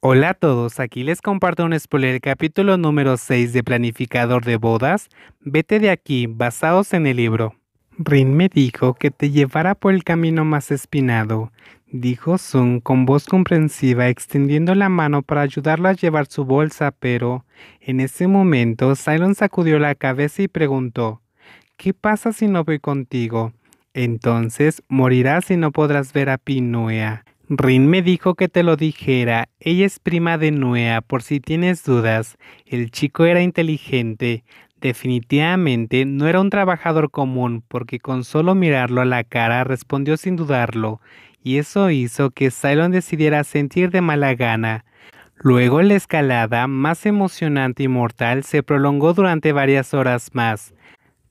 Hola a todos, aquí les comparto un spoiler del capítulo número 6 de Planificador de Bodas, Vete de aquí, basados en el libro. Rin me dijo que te llevara por el camino más espinado, dijo Sun con voz comprensiva extendiendo la mano para ayudarla a llevar su bolsa, pero en ese momento Silon sacudió la cabeza y preguntó, ¿qué pasa si no voy contigo? Entonces morirás y no podrás ver a Pinuea. Rin me dijo que te lo dijera, ella es prima de Nuea, por si tienes dudas. El chico era inteligente, definitivamente no era un trabajador común, porque con solo mirarlo a la cara respondió sin dudarlo, y eso hizo que Cylon decidiera sentir de mala gana. Luego la escalada, más emocionante y mortal, se prolongó durante varias horas más.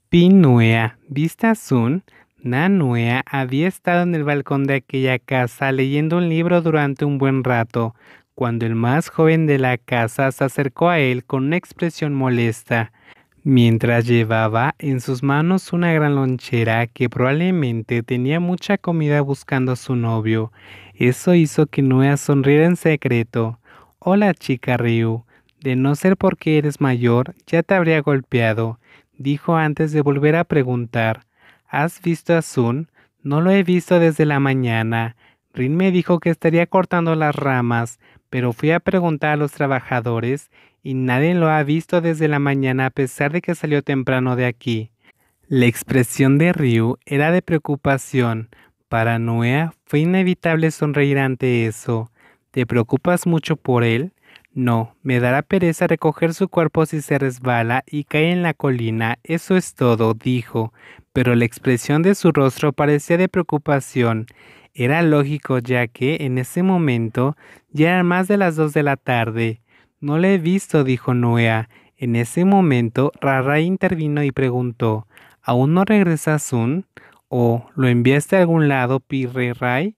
Pin Pinuea, vista Sun, Nanuea había estado en el balcón de aquella casa leyendo un libro durante un buen rato, cuando el más joven de la casa se acercó a él con una expresión molesta, mientras llevaba en sus manos una gran lonchera que probablemente tenía mucha comida buscando a su novio. Eso hizo que Nuea sonriera en secreto. Hola chica Ryu, de no ser porque eres mayor, ya te habría golpeado, dijo antes de volver a preguntar. ¿Has visto a Sun? No lo he visto desde la mañana. Rin me dijo que estaría cortando las ramas, pero fui a preguntar a los trabajadores y nadie lo ha visto desde la mañana a pesar de que salió temprano de aquí. La expresión de Ryu era de preocupación. Para Nuea fue inevitable sonreír ante eso. ¿Te preocupas mucho por él? No, me dará pereza recoger su cuerpo si se resbala y cae en la colina, eso es todo, dijo, pero la expresión de su rostro parecía de preocupación. Era lógico ya que, en ese momento, ya eran más de las dos de la tarde. No le he visto, dijo Noea. En ese momento, Raray intervino y preguntó, ¿Aún no regresas, Sun? ¿O lo enviaste a algún lado, Pirre Ray?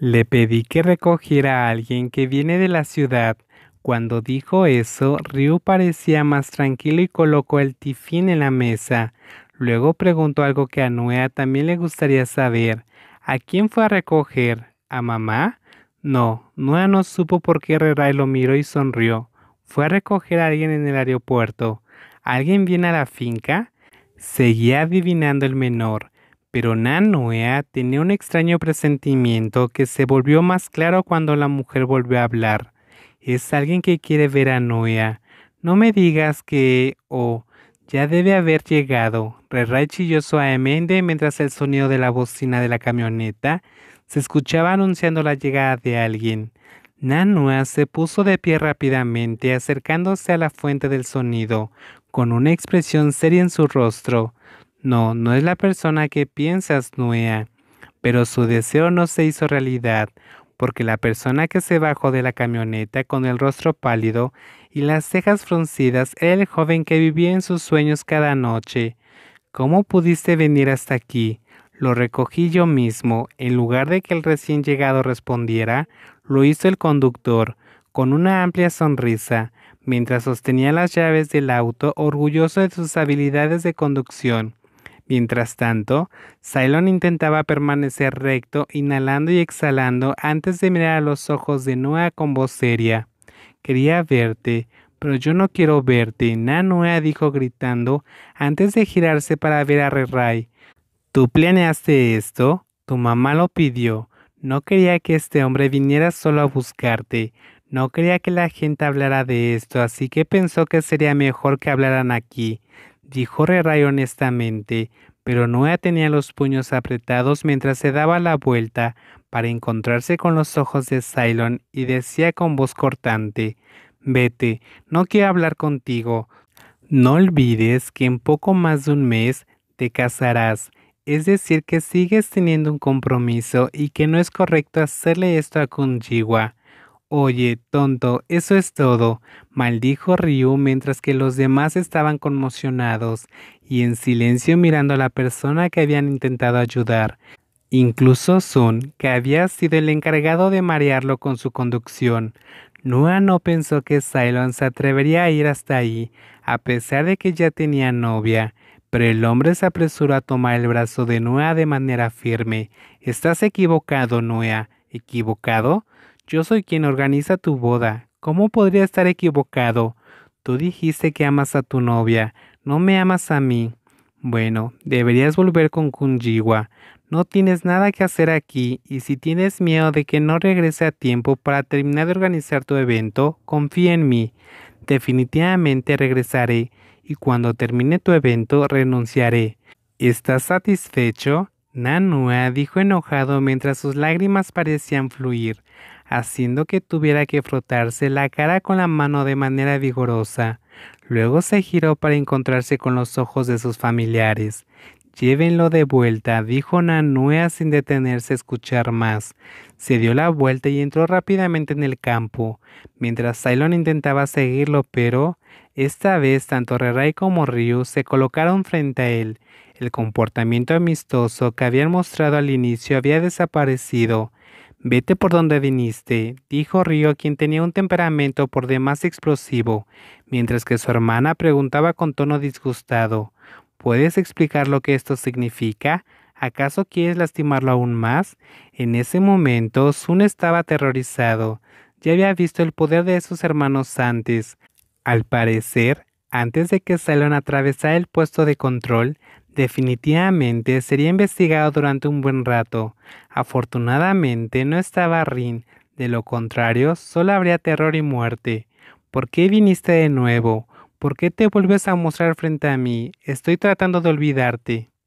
Le pedí que recogiera a alguien que viene de la ciudad. Cuando dijo eso, Ryu parecía más tranquilo y colocó el tifín en la mesa. Luego preguntó algo que a Nuea también le gustaría saber. ¿A quién fue a recoger? ¿A mamá? No, Noea no supo por qué Reray lo miró y sonrió. Fue a recoger a alguien en el aeropuerto. ¿Alguien viene a la finca? Seguía adivinando el menor, pero Nanuea tenía un extraño presentimiento que se volvió más claro cuando la mujer volvió a hablar. Es alguien que quiere ver a Noea. No me digas que... o ya debe haber llegado, y A suavemente mientras el sonido de la bocina de la camioneta se escuchaba anunciando la llegada de alguien. Nanua se puso de pie rápidamente, acercándose a la fuente del sonido, con una expresión seria en su rostro. No, no es la persona que piensas, Nuea. Pero su deseo no se hizo realidad porque la persona que se bajó de la camioneta con el rostro pálido y las cejas fruncidas era el joven que vivía en sus sueños cada noche. ¿Cómo pudiste venir hasta aquí? Lo recogí yo mismo. En lugar de que el recién llegado respondiera, lo hizo el conductor, con una amplia sonrisa, mientras sostenía las llaves del auto orgulloso de sus habilidades de conducción. Mientras tanto, Cylon intentaba permanecer recto, inhalando y exhalando antes de mirar a los ojos de Noah con voz seria. Quería verte, pero yo no quiero verte, Nanoa dijo gritando antes de girarse para ver a Rerai. ¿Tú planeaste esto? Tu mamá lo pidió. No quería que este hombre viniera solo a buscarte. No quería que la gente hablara de esto, así que pensó que sería mejor que hablaran aquí dijo Reray honestamente, pero Noah tenía los puños apretados mientras se daba la vuelta para encontrarse con los ojos de Cylon y decía con voz cortante, Vete, no quiero hablar contigo. No olvides que en poco más de un mes te casarás, es decir que sigues teniendo un compromiso y que no es correcto hacerle esto a Kunjiwa. Oye, tonto, eso es todo, maldijo Ryu mientras que los demás estaban conmocionados y en silencio mirando a la persona que habían intentado ayudar. Incluso Sun, que había sido el encargado de marearlo con su conducción. Nua no pensó que Cylon se atrevería a ir hasta ahí, a pesar de que ya tenía novia, pero el hombre se apresuró a tomar el brazo de Nua de manera firme. Estás equivocado, Nua. ¿Equivocado? Yo soy quien organiza tu boda. ¿Cómo podría estar equivocado? Tú dijiste que amas a tu novia, no me amas a mí. Bueno, deberías volver con Kunjiwa. No tienes nada que hacer aquí y si tienes miedo de que no regrese a tiempo para terminar de organizar tu evento, confía en mí. Definitivamente regresaré y cuando termine tu evento renunciaré. ¿Estás satisfecho? Nanua dijo enojado mientras sus lágrimas parecían fluir haciendo que tuviera que frotarse la cara con la mano de manera vigorosa. Luego se giró para encontrarse con los ojos de sus familiares. Llévenlo de vuelta, dijo Nanuea sin detenerse a escuchar más. Se dio la vuelta y entró rápidamente en el campo, mientras Cylon intentaba seguirlo, pero esta vez tanto Rerai como Ryu se colocaron frente a él. El comportamiento amistoso que habían mostrado al inicio había desaparecido. Vete por donde viniste, dijo Río, quien tenía un temperamento por demás explosivo, mientras que su hermana preguntaba con tono disgustado, ¿Puedes explicar lo que esto significa? ¿Acaso quieres lastimarlo aún más? En ese momento, Sun estaba aterrorizado. Ya había visto el poder de sus hermanos antes. Al parecer, antes de que Cylon atravesara el puesto de control, definitivamente sería investigado durante un buen rato. Afortunadamente no estaba Rin, de lo contrario solo habría terror y muerte. ¿Por qué viniste de nuevo? ¿Por qué te vuelves a mostrar frente a mí? Estoy tratando de olvidarte.